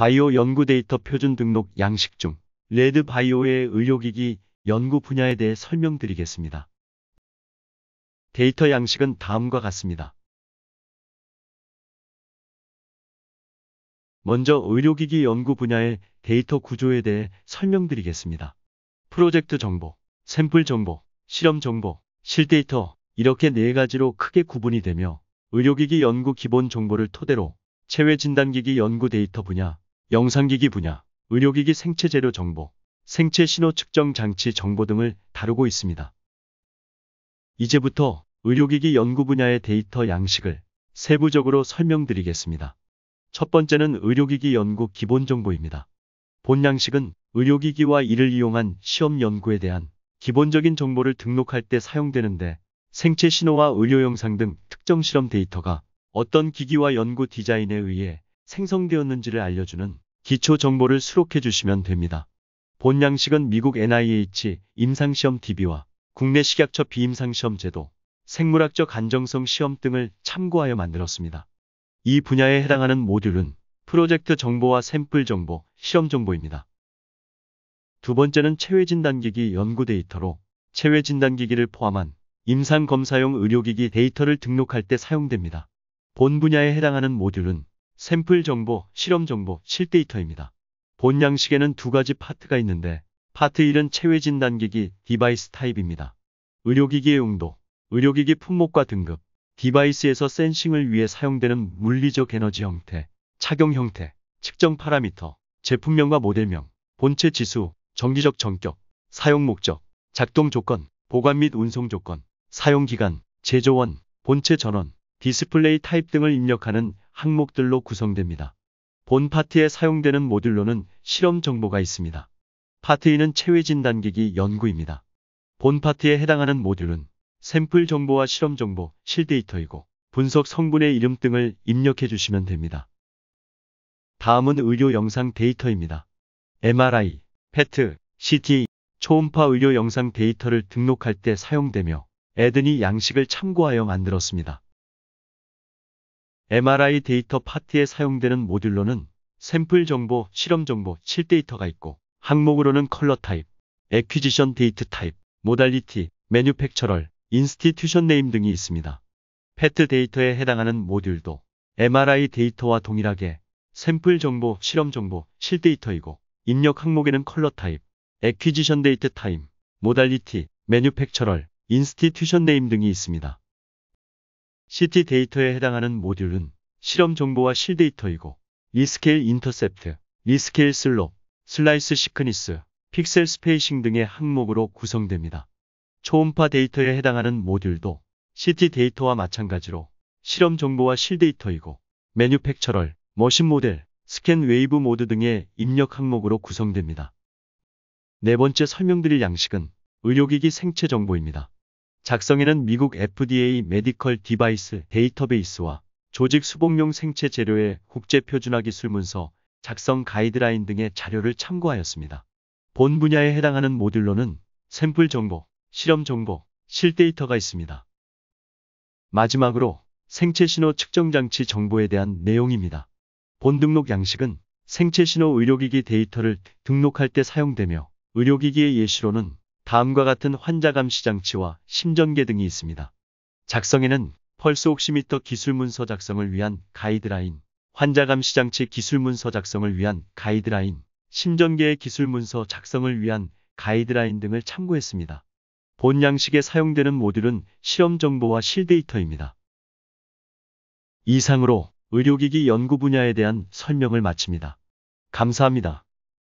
바이오 연구 데이터 표준 등록 양식 중 레드 바이오의 의료기기 연구 분야에 대해 설명드리겠습니다. 데이터 양식은 다음과 같습니다. 먼저 의료기기 연구 분야의 데이터 구조에 대해 설명드리겠습니다. 프로젝트 정보, 샘플 정보, 실험 정보, 실데이터 이렇게 네 가지로 크게 구분이 되며 의료기기 연구 기본 정보를 토대로 체외 진단기기 연구 데이터 분야, 영상기기 분야, 의료기기 생체재료 정보, 생체신호 측정 장치 정보 등을 다루고 있습니다. 이제부터 의료기기 연구 분야의 데이터 양식을 세부적으로 설명드리겠습니다. 첫 번째는 의료기기 연구 기본 정보입니다. 본 양식은 의료기기와 이를 이용한 시험 연구에 대한 기본적인 정보를 등록할 때 사용되는데 생체 신호와 의료 영상 등 특정 실험 데이터가 어떤 기기와 연구 디자인에 의해 생성되었는지를 알려주는 기초 정보를 수록해 주시면 됩니다. 본 양식은 미국 NIH 임상시험 DB와 국내 식약처 비임상시험 제도, 생물학적 안정성 시험 등을 참고하여 만들었습니다. 이 분야에 해당하는 모듈은 프로젝트 정보와 샘플 정보, 시험 정보입니다. 두 번째는 체외진단기기 연구 데이터로 체외진단기기를 포함한 임상검사용 의료기기 데이터를 등록할 때 사용됩니다. 본 분야에 해당하는 모듈은 샘플 정보, 실험 정보, 실데이터입니다. 본 양식에는 두 가지 파트가 있는데 파트 1은 체외 진단기기 디바이스 타입입니다. 의료기기의 용도, 의료기기 품목과 등급, 디바이스에서 센싱을 위해 사용되는 물리적 에너지 형태, 착용 형태, 측정 파라미터, 제품명과 모델명, 본체 지수, 정기적 전격, 사용 목적, 작동 조건, 보관 및 운송 조건, 사용 기간, 제조원, 본체 전원, 디스플레이 타입 등을 입력하는 항목들로 구성됩니다. 본 파트에 사용되는 모듈로는 실험 정보가 있습니다. 파트 2는 체외진 단기기 연구입니다. 본 파트에 해당하는 모듈은 샘플 정보와 실험 정보, 실데이터이고 분석 성분의 이름 등을 입력해 주시면 됩니다. 다음은 의료 영상 데이터입니다. MRI, PET, CT, 초음파 의료 영상 데이터를 등록할 때 사용되며 에드니 양식을 참고하여 만들었습니다. MRI 데이터 파트에 사용되는 모듈로는 샘플 정보, 실험 정보, 실데이터가 있고 항목으로는 컬러 타입, 에퀴지션 데이트 타입, 모달리티, 매뉴팩처럴, 인스티튜션 네임 등이 있습니다. 패트 데이터에 해당하는 모듈도 MRI 데이터와 동일하게 샘플 정보, 실험 정보, 실데이터이고 입력 항목에는 컬러 타입, 에퀴지션 데이트 타임, 모달리티, 매뉴팩처럴, 인스티튜션 네임 등이 있습니다. CT 데이터에 해당하는 모듈은 실험 정보와 실데이터이고 리스케일 인터셉트, 리스케일 슬롭, 슬라이스 시크니스, 픽셀 스페이싱 등의 항목으로 구성됩니다. 초음파 데이터에 해당하는 모듈도 CT 데이터와 마찬가지로 실험 정보와 실데이터이고 매뉴팩처럴, 머신 모델, 스캔 웨이브 모드 등의 입력 항목으로 구성됩니다. 네 번째 설명드릴 양식은 의료기기 생체 정보입니다. 작성에는 미국 FDA 메디컬 디바이스 데이터베이스와 조직 수복용 생체 재료의 국제 표준화 기술 문서, 작성 가이드라인 등의 자료를 참고하였습니다. 본 분야에 해당하는 모듈로는 샘플 정보, 실험 정보, 실데이터가 있습니다. 마지막으로 생체 신호 측정 장치 정보에 대한 내용입니다. 본 등록 양식은 생체 신호 의료기기 데이터를 등록할 때 사용되며 의료기기의 예시로는 다음과 같은 환자감시 장치와 심전계 등이 있습니다. 작성에는 펄스 옥시미터 기술 문서 작성을 위한 가이드라인, 환자감시 장치 기술 문서 작성을 위한 가이드라인, 심전계의 기술 문서 작성을 위한 가이드라인 등을 참고했습니다. 본 양식에 사용되는 모듈은 실험 정보와 실데이터입니다. 이상으로 의료기기 연구 분야에 대한 설명을 마칩니다. 감사합니다.